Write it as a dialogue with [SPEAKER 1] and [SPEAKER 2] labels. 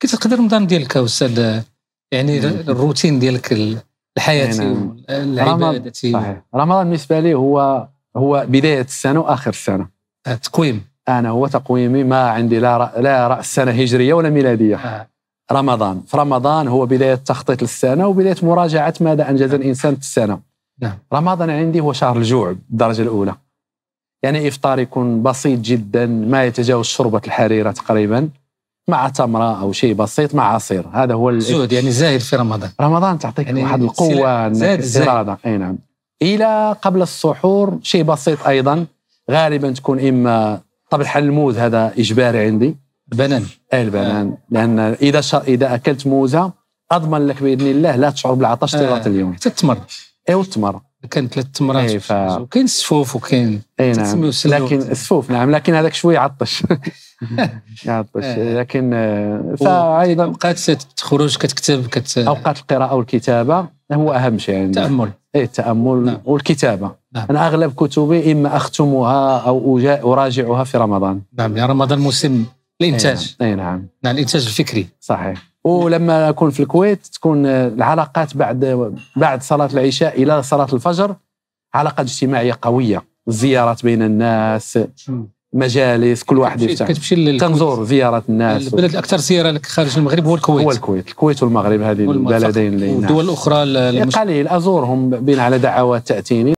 [SPEAKER 1] كيف تقدر النظام ديالك استاذ يعني الروتين ديالك الحياتي يعني نعم. العبادتي صحيح رمضان بالنسبه لي هو هو بدايه السنه واخر السنه آه، تقويم انا هو تقويمي ما عندي لا لا راس سنه هجريه ولا ميلاديه آه. رمضان في رمضان هو بدايه تخطيط للسنه وبدايه مراجعه ماذا انجز نعم. الانسان في السنه نعم. رمضان عندي هو شهر الجوع بالدرجه الاولى يعني افطار يكون بسيط جدا ما يتجاوز شربه الحريره تقريبا مع تمره او شيء بسيط مع عصير هذا هو الزود يعني زايد في رمضان رمضان تعطيك يعني واحد القوه زاد اي نعم الى قبل السحور شيء بسيط ايضا غالبا تكون اما طب الحل الموز هذا اجباري عندي بنان اي البنان آه. لان اذا شا... اذا اكلت موزه اضمن لك باذن الله لا تشعر بالعطش طيله آه. اليوم حتى التمر اي والتمر كان ثلاث تمرات إيه، ف... وكاين السفوف وكاين اي نعم لكن السفوف نعم لكن هذاك شوي عطش يعطش إيه. لكن آه، فايضا اوقات تخرج كتكتب كت... اوقات القراءه والكتابه هو اهم شيء عندي التامل اي التامل نعم. والكتابه نعم. انا اغلب كتبي اما اختمها او اراجعها في رمضان نعم رمضان موسم الانتاج اي نعم. إيه، نعم. نعم الانتاج الفكري صحيح ولما اكون في الكويت تكون العلاقات بعد بعد صلاه العشاء الى صلاه الفجر علاقات اجتماعيه قويه زيارات بين الناس مجالس كل واحد يفتح كتمشي تنزور زيارات الناس البلد الاكثر زياره لك خارج المغرب هو الكويت هو الكويت الكويت والمغرب هذه البلدين اللي والدول الاخرى قليل ازورهم بين على دعوات تاتيني